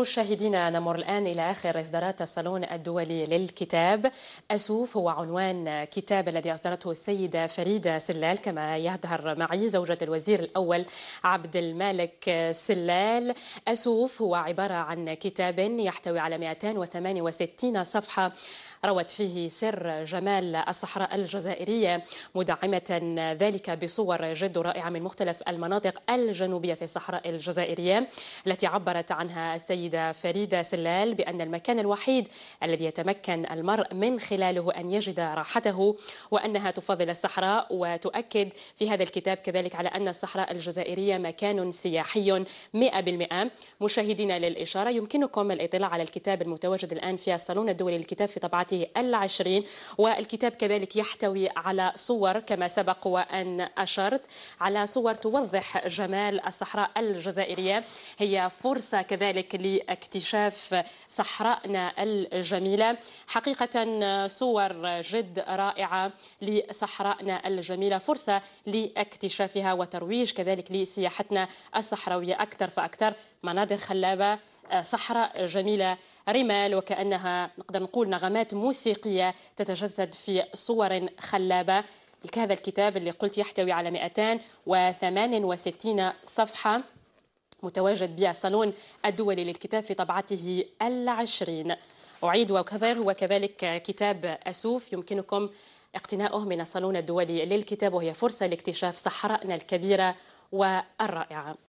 مشاهدينا نمر الآن إلى آخر إصدارات الصالون الدولي للكتاب أسوف هو عنوان كتاب الذي أصدرته السيدة فريدة سلال كما يظهر معي زوجة الوزير الأول عبد المالك سلال أسوف هو عبارة عن كتاب يحتوي على 268 صفحة روت فيه سر جمال الصحراء الجزائرية مدعمة ذلك بصور جد رائعة من مختلف المناطق الجنوبية في الصحراء الجزائرية التي عبرت عنها السيدة السيدة فريدة سلال بأن المكان الوحيد الذي يتمكن المرء من خلاله أن يجد راحته وأنها تفضل الصحراء وتؤكد في هذا الكتاب كذلك على أن الصحراء الجزائرية مكان سياحي 100% مشاهدينا للإشارة يمكنكم الاطلاع على الكتاب المتواجد الآن في الصالون الدولي للكتاب في طبعته العشرين والكتاب كذلك يحتوي على صور كما سبق وأن أشرت على صور توضح جمال الصحراء الجزائرية هي فرصة كذلك لي لاكتشاف صحرائنا الجميلة حقيقة صور جد رائعة لصحرائنا الجميلة فرصة لاكتشافها وترويج كذلك لسياحتنا الصحراوية أكثر فأكثر مناظر خلابة صحراء جميلة رمال وكأنها نقدر نقول نغمات موسيقية تتجسد في صور خلابة هذا الكتاب اللي قلت يحتوي على 268 صفحة متواجد بالصالون الدولي للكتاب في طبعته العشرين أعيد وأكرر وكذلك كتاب أسوف يمكنكم اقتناؤه من الصالون الدولي للكتاب وهي فرصة لاكتشاف صحرائنا الكبيرة والرائعة